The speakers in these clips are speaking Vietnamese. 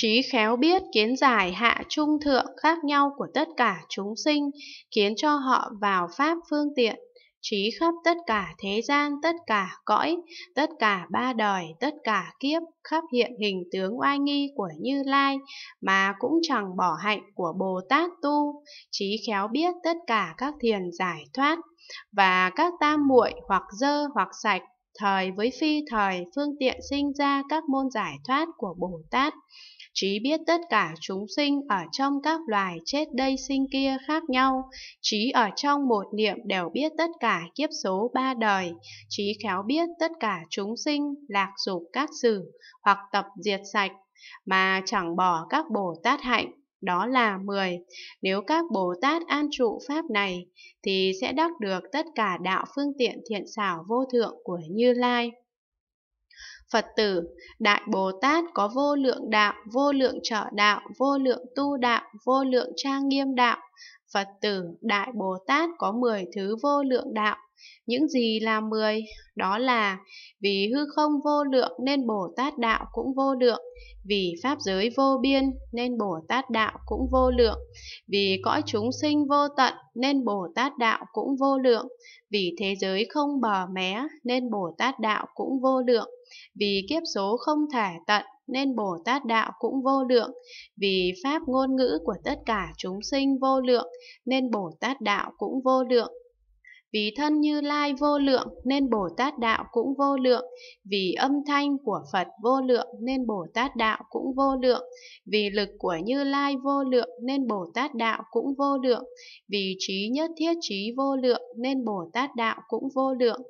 Trí khéo biết kiến giải hạ trung thượng khác nhau của tất cả chúng sinh, khiến cho họ vào pháp phương tiện. Trí khắp tất cả thế gian, tất cả cõi, tất cả ba đời, tất cả kiếp, khắp hiện hình tướng oai nghi của Như Lai, mà cũng chẳng bỏ hạnh của Bồ Tát tu. Trí khéo biết tất cả các thiền giải thoát, và các tam muội hoặc dơ hoặc sạch, thời với phi thời phương tiện sinh ra các môn giải thoát của Bồ Tát. Trí biết tất cả chúng sinh ở trong các loài chết đây sinh kia khác nhau. Trí ở trong một niệm đều biết tất cả kiếp số ba đời. Trí khéo biết tất cả chúng sinh lạc dục các sử hoặc tập diệt sạch mà chẳng bỏ các Bồ Tát hạnh đó là 10. Nếu các Bồ Tát an trụ Pháp này, thì sẽ đắc được tất cả đạo phương tiện thiện xảo vô thượng của Như Lai. Phật tử, Đại Bồ Tát có vô lượng đạo, vô lượng trở đạo, vô lượng tu đạo, vô lượng trang nghiêm đạo. Phật tử, Đại Bồ Tát có 10 thứ vô lượng đạo, những gì là mười? Đó là vì hư không vô lượng nên Bồ Tát Đạo cũng vô lượng, vì Pháp giới vô biên nên Bồ Tát Đạo cũng vô lượng, vì cõi chúng sinh vô tận nên Bồ Tát Đạo cũng vô lượng, vì thế giới không bờ mé nên Bồ Tát Đạo cũng vô lượng, vì kiếp số không thể tận nên Bồ Tát Đạo cũng vô lượng, vì Pháp ngôn ngữ của tất cả chúng sinh vô lượng, nên Bồ Tát Đạo cũng vô lượng. Vì thân Như Lai vô lượng nên Bồ Tát Đạo cũng vô lượng, vì âm thanh của Phật vô lượng nên Bồ Tát Đạo cũng vô lượng, vì lực của Như Lai vô lượng nên Bồ Tát Đạo cũng vô lượng, vì trí nhất thiết trí vô lượng nên Bồ Tát Đạo cũng vô lượng.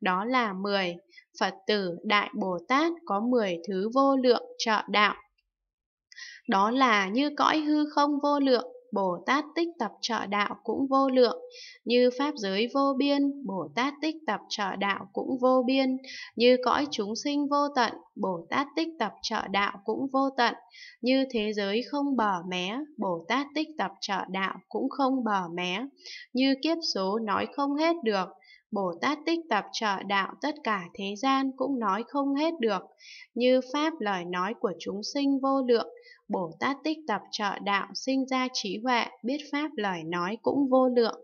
Đó là 10. Phật tử Đại Bồ Tát có 10 thứ vô lượng trợ đạo. Đó là như cõi hư không vô lượng, Bồ Tát tích tập trợ đạo cũng vô lượng, như pháp giới vô biên, Bồ Tát tích tập trợ đạo cũng vô biên, như cõi chúng sinh vô tận, Bồ Tát tích tập trợ đạo cũng vô tận, như thế giới không bờ mé, Bồ Tát tích tập trợ đạo cũng không bờ mé, như kiếp số nói không hết được, Bồ Tát tích tập trợ đạo tất cả thế gian cũng nói không hết được, như pháp lời nói của chúng sinh vô lượng, Bồ Tát tích tập trợ đạo sinh ra trí huệ, biết pháp lời nói cũng vô lượng.